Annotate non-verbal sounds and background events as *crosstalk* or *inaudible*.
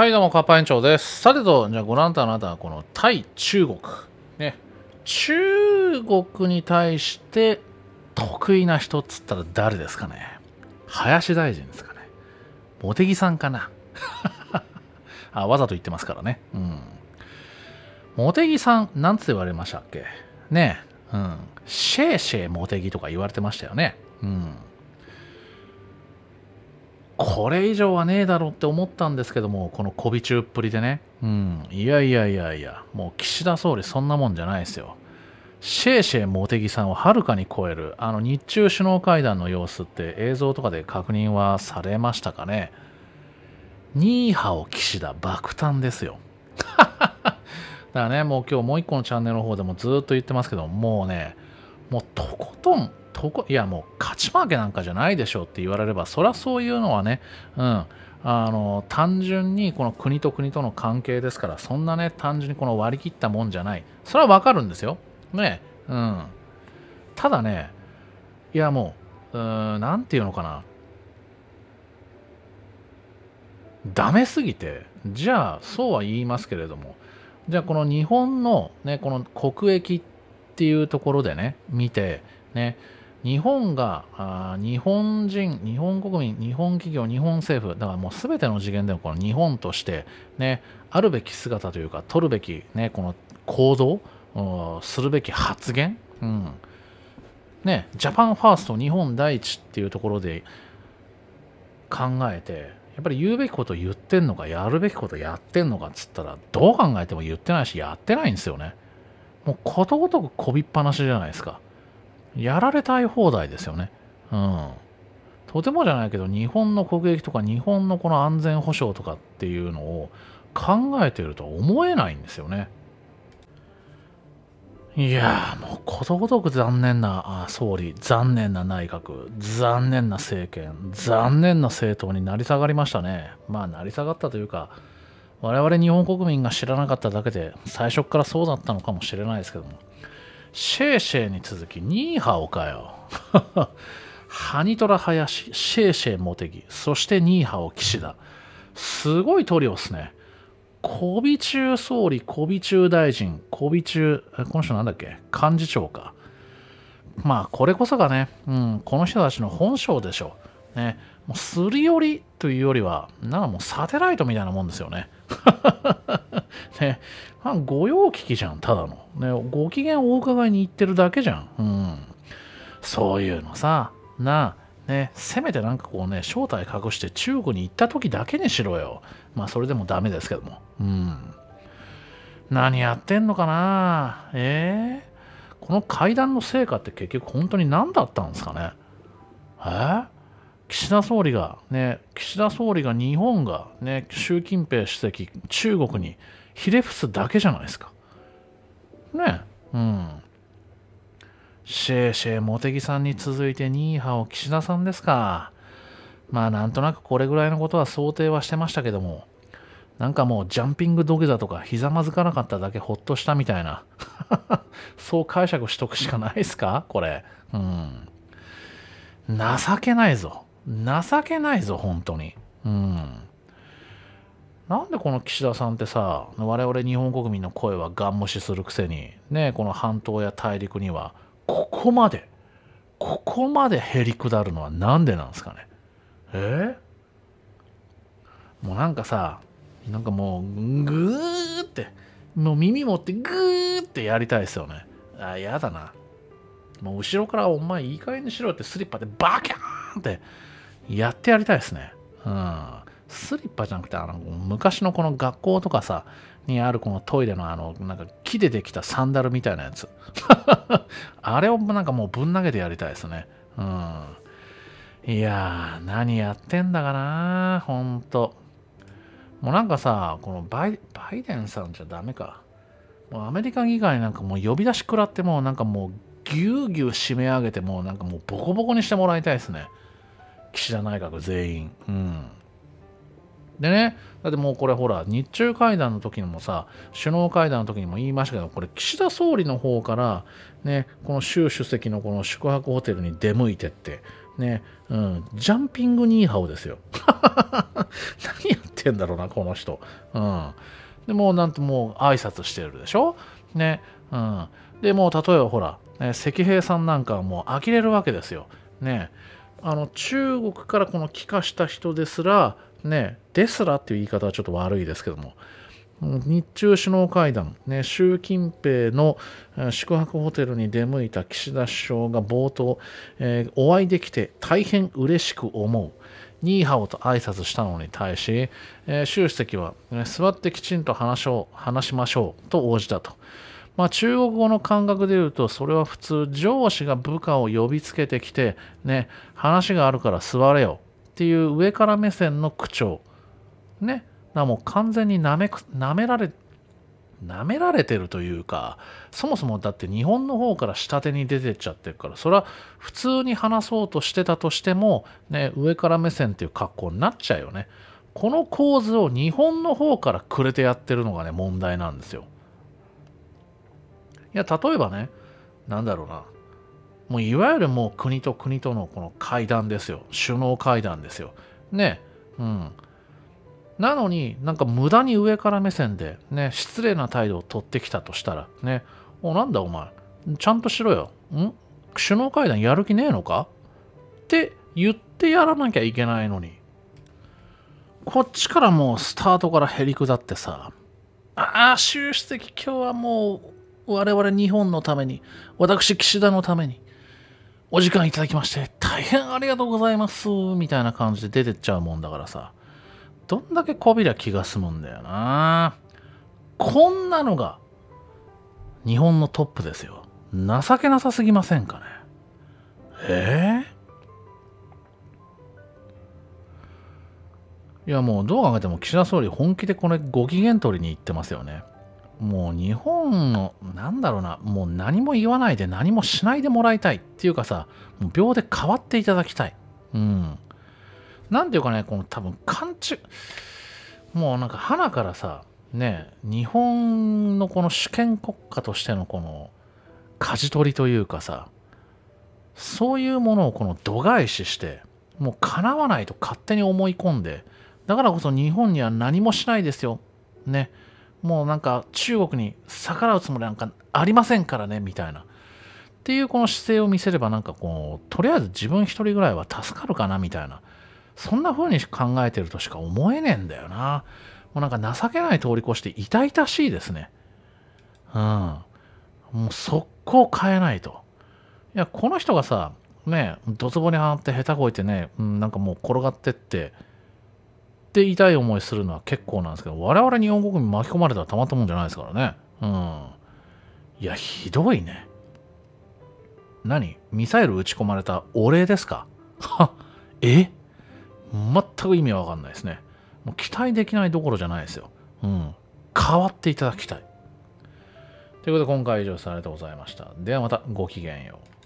はいどうも、カッパ園長です。さてと、じゃあご覧とあなたはこの対中国。ね。中国に対して得意な人っつったら誰ですかね林大臣ですかね茂木さんかな *laughs* あ、わざと言ってますからね。うん。茂木さん、なんつ言われましたっけねうん。シェーシェー茂木とか言われてましたよね。うん。これ以上はねえだろうって思ったんですけども、このこび中っぷりでね、うん、いやいやいやいや、もう岸田総理そんなもんじゃないですよ。シェーシェー茂木さんをはるかに超える、あの日中首脳会談の様子って映像とかで確認はされましたかね。ニーハオ岸田爆誕ですよ。*laughs* だからね、もう今日もう一個のチャンネルの方でもずっと言ってますけど、もうね、もうとことんとこいやもう勝ち負けなんかじゃないでしょうって言われればそりゃそういうのはね、うん、あの単純にこの国と国との関係ですからそんなね単純にこの割り切ったもんじゃないそれはわかるんですよねうんただねいやもう何て言うのかなダメすぎてじゃあそうは言いますけれどもじゃあこの日本のねこの国益っていうところでね見てね日本があ日本人、日本国民、日本企業、日本政府、だからもうすべての次元でもこの日本として、ね、あるべき姿というか、取るべき、ね、この行動、するべき発言、うんね、ジャパンファースト、日本第一っていうところで考えて、やっぱり言うべきこと言ってんのか、やるべきことやってんのかっつったら、どう考えても言ってないし、やってないんですよね。もうことごとくこびっぱなしじゃないですか。やられたい放題ですよね。うん。とてもじゃないけど、日本の国益とか、日本のこの安全保障とかっていうのを考えているとは思えないんですよね。いやもうことごとく残念な総理、残念な内閣、残念な政権、残念な政党になり下がりましたね。まあ、なり下がったというか、我々日本国民が知らなかっただけで、最初からそうだったのかもしれないですけども。シェーシェーに続き、ニーハオかよ。*laughs* ハニトラ林、シェーシェー茂木、そしてニーハオ岸田。すごいトリオっすね。小ビ中総理、小ビ中大臣、小ビ中、この人なんだっけ幹事長か。まあ、これこそがね、うん、この人たちの本性でしょう。ね、もうすり寄りというよりは、なんかもうサテライトみたいなもんですよね。*laughs* ね御用聞きじゃん、ただの。ね、ご機嫌お伺いに行ってるだけじゃん。うん。そういうのさ、なあ、ね、せめてなんかこうね、正体隠して中国に行った時だけにしろよ。まあ、それでもダメですけども。うん。何やってんのかなえー、この会談の成果って結局本当に何だったんですかねえー、岸田総理が、ね、岸田総理が日本が、ね、習近平主席、中国にひれ伏すだけじゃないですか。ねえ。うん。シェーシェー茂木さんに続いて2位派を岸田さんですか。まあなんとなくこれぐらいのことは想定はしてましたけども、なんかもうジャンピング土下座とかひざまずかなかっただけほっとしたみたいな、*laughs* そう解釈しとくしかないですかこれ。うん。情けないぞ。情けないぞ、本当に。うん。なんでこの岸田さんってさ我々日本国民の声はガン無視するくせにねこの半島や大陸にはここまでここまでへりくだるのは何でなんですかねえー、もうなんかさなんかもうぐーってもう耳持ってぐーってやりたいですよねあやだなもう後ろからお前いい加減にしろってスリッパでバキャーンってやってやりたいですねうんスリッパじゃなくて、あの、昔のこの学校とかさ、にあるこのトイレのあの、なんか木でできたサンダルみたいなやつ。*laughs* あれをなんかもうぶん投げてやりたいですね。うん。いやー、何やってんだかなほんと。もうなんかさ、このバイバイデンさんじゃダメか。もうアメリカ議会なんかもう呼び出し食らってもうなんかもうぎゅうぎゅう締め上げてもうなんかもうボコボコにしてもらいたいですね。岸田内閣全員。うん。でね、だってもうこれほら、日中会談の時にもさ、首脳会談の時にも言いましたけど、これ岸田総理の方から、ね、この習主席のこの宿泊ホテルに出向いてって、ね、うん、ジャンピングニーハオですよ。*laughs* 何やってんだろうな、この人。うん。でもうなんともう挨拶してるでしょね。うん。でもう例えばほら、ね、赤兵さんなんかはもう呆れるわけですよ。ね。あの中国からこの帰化した人ですらね、ですらっていう言い方はちょっと悪いですけども、日中首脳会談、ね、習近平の宿泊ホテルに出向いた岸田首相が冒頭、えー、お会いできて大変嬉しく思う。ニーハオと挨拶したのに対し、えー、習主席は、ね、座ってきちんと話を話しましょうと応じたと。まあ、中国語の感覚で言うとそれは普通上司が部下を呼びつけてきてね話があるから座れよっていう上から目線の口調ねなもう完全になめく舐められ舐められてるというかそもそもだって日本の方から下手に出てっちゃってるからそれは普通に話そうとしてたとしても、ね、上から目線っていう格好になっちゃうよねこの構図を日本の方からくれてやってるのがね問題なんですよいや例えばねなんだろうなもういわゆるもう国と国とのこの会談ですよ。首脳会談ですよ。ね。うん。なのになんか無駄に上から目線で、ね、失礼な態度を取ってきたとしたら、ね、お、なんだお前、ちゃんとしろよ。ん首脳会談やる気ねえのかって言ってやらなきゃいけないのに。こっちからもうスタートからへりくだってさ、ああ、習主席今日はもう我々日本のために、私岸田のために、お時間いただきまして、大変ありがとうございます、みたいな感じで出てっちゃうもんだからさ、どんだけこびゃ気が済むんだよな。こんなのが、日本のトップですよ。情けなさすぎませんかね。ええいやもうどう考えても岸田総理本気でこれご機嫌取りに行ってますよね。もう日本の、なんだろうな、もう何も言わないで何もしないでもらいたいっていうかさ、もう秒で変わっていただきたい。うん。なんていうかね、この多分勘違い、もうなんか花からさ、ね、日本のこの主権国家としてのこの舵取りというかさ、そういうものをこの度外視して、もう叶わないと勝手に思い込んで、だからこそ日本には何もしないですよ。ね。もうなんか中国に逆らうつもりなんかありませんからねみたいなっていうこの姿勢を見せればなんかこうとりあえず自分一人ぐらいは助かるかなみたいなそんな風に考えてるとしか思えねえんだよなもうなんか情けない通り越して痛々しいですねうんもう速攻変えないといやこの人がさねドツボにはまって下手こいてね、うん、なんかもう転がってってって痛い思いするのは結構なんですけど、我々日本国民巻き込まれたらたまったもんじゃないですからね。うん。いや、ひどいね。何ミサイル撃ち込まれたお礼ですかは *laughs* え全く意味わかんないですね。もう期待できないどころじゃないですよ。うん。変わっていただきたい。ということで今回以上されてございました。ではまたごきげんよう。